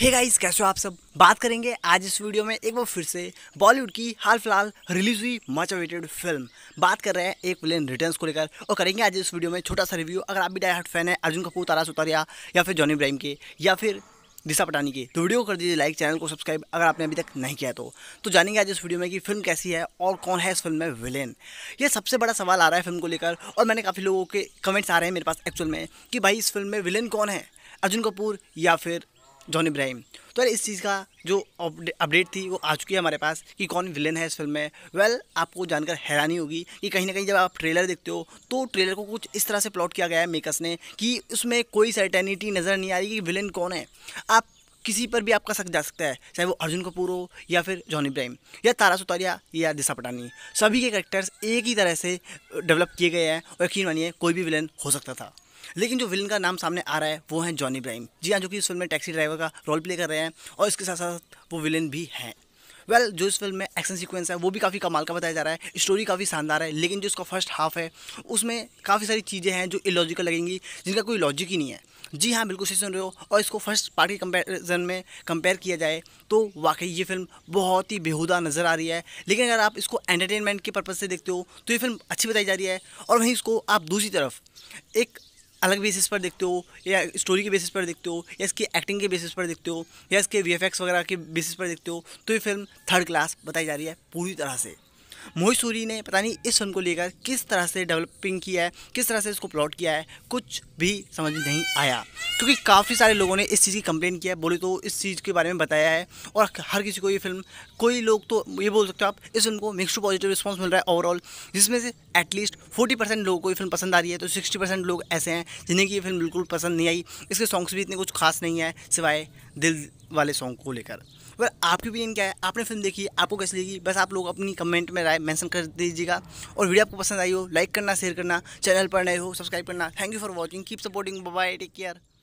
hey guys कैसे हो आप सब बात करेंगे आज इस वीडियो में एक बार फिर से बॉलीवुड की हाल फिलहाल रिलीज हुई मच अवेटेड फिल्म बात कर रहे हैं एक विलेन रिटर्न्स को लेकर और करेंगे आज इस वीडियो में छोटा सा रिव्यू अगर आप भी डाई फैन है अर्जुन कपूर तारा सुतारिया या फिर जॉनी इब्राहिम के या फिर दिशा पटानी की तो वीडियो कर दीजिए लाइक चैनल को सब्सक्राइब अगर आपने अभी तक नहीं किया तो तो जानेंगे आज इस वीडियो में कि फिल्म कैसी है और कौन है इस फिल्म में विलेन ये सबसे बड़ा सवाल आ रहा है फिल्म को लेकर और मैंने काफ़ी लोगों के कमेंट्स आ रहे हैं मेरे पास एक्चुअल में कि भाई इस फिल्म में विलेन कौन है अर्जुन कपूर या फिर जॉन इब्राहिम तो यार इस चीज़ का जो अपडेट थी वो आ चुकी है हमारे पास कि कौन विलेन है इस फिल्म में वेल आपको जानकर हैरानी होगी कि कहीं ना कहीं जब आप ट्रेलर देखते हो तो ट्रेलर को कुछ इस तरह से प्लॉट किया गया है मेकर्स ने कि उसमें कोई सर्टेनिटी नज़र नहीं आ रही कि विलेन कौन है आप किसी पर भी आपका शक जा सकता है चाहे वो अर्जुन कपूर हो या फिर जॉन इब्राहिम या तारा सुतारिया या दिशा पटानी सभी के करेक्टर्स एक ही तरह से डेवलप किए गए हैं और यकीन मानिए कोई भी विलन हो सकता था लेकिन जो विलन का नाम सामने आ रहा है वो है जॉनी ब्राइम जी हाँ जो कि इस फिल्म में टैक्सी ड्राइवर का रोल प्ले कर रहे हैं और इसके साथ साथ वो विलन भी हैं वेल well, जो इस फिल्म में एक्शन सीक्वेंस है वो भी काफ़ी कमाल का बताया जा रहा है स्टोरी काफ़ी शानदार है लेकिन जो इसका फर्स्ट हाफ है उसमें काफ़ी सारी चीज़ें हैं जो इलॉजिकल लगेंगी जिनका कोई लॉजिक ही नहीं है जी हाँ बिल्कुल सही सुन रहे हो और इसको फर्स्ट पार्ट के कंपेरिजन में कंपेयर किया जाए तो वाकई ये फिल्म बहुत ही बेहुदा नज़र आ रही है लेकिन अगर आप इसको एंटरटेनमेंट के पर्पज़ से देखते हो तो ये फिल्म अच्छी बताई जा रही है और वहीं इसको आप दूसरी तरफ एक अलग बेसिस पर देखते हो या स्टोरी के बेसिस पर देखते हो या इसकी एक्टिंग के बेसिस पर देखते हो या इसके वी वगैरह के बेसिस पर देखते हो तो ये फिल्म थर्ड क्लास बताई जा रही है पूरी तरह से मोहित सूरी ने पता नहीं इस फिल्म को लेकर किस तरह से डेवलपिंग किया है किस तरह से इसको प्लॉट किया है कुछ भी समझ नहीं आया क्योंकि काफ़ी सारे लोगों ने इस चीज़ की कंप्लेन किया है बोले तो इस चीज़ के बारे में बताया है और हर किसी को ये फिल्म कोई लोग तो ये बोल सकते हो आप इस फिल्म को मिक्सड पॉजिटिव रिस्पॉन्स मिल रहा है ओवरऑल जिसमें से एटलीस्ट फोर्टी परसेंट लोगों को ये फिल्म पसंद आ रही है तो सिक्सटी परसेंट लोग ऐसे हैं जिन्हें की ये फिल्म बिल्कुल पसंद नहीं आई इसके सॉन्ग्स भी इतने कुछ खास नहीं है सिवाय दिल वाले सॉन्ग को लेकर वह आपकी ओपिनियन क्या है आपने फिल्म देखी आपको कैसी लगी बस आप लोग अपनी कमेंट में राय मेंशन कर दीजिएगा और वीडियो आपको पसंद आई हो लाइक करना शेयर करना चैनल पर नए हो सब्सक्राइब करना thank you for watching keep supporting bye take care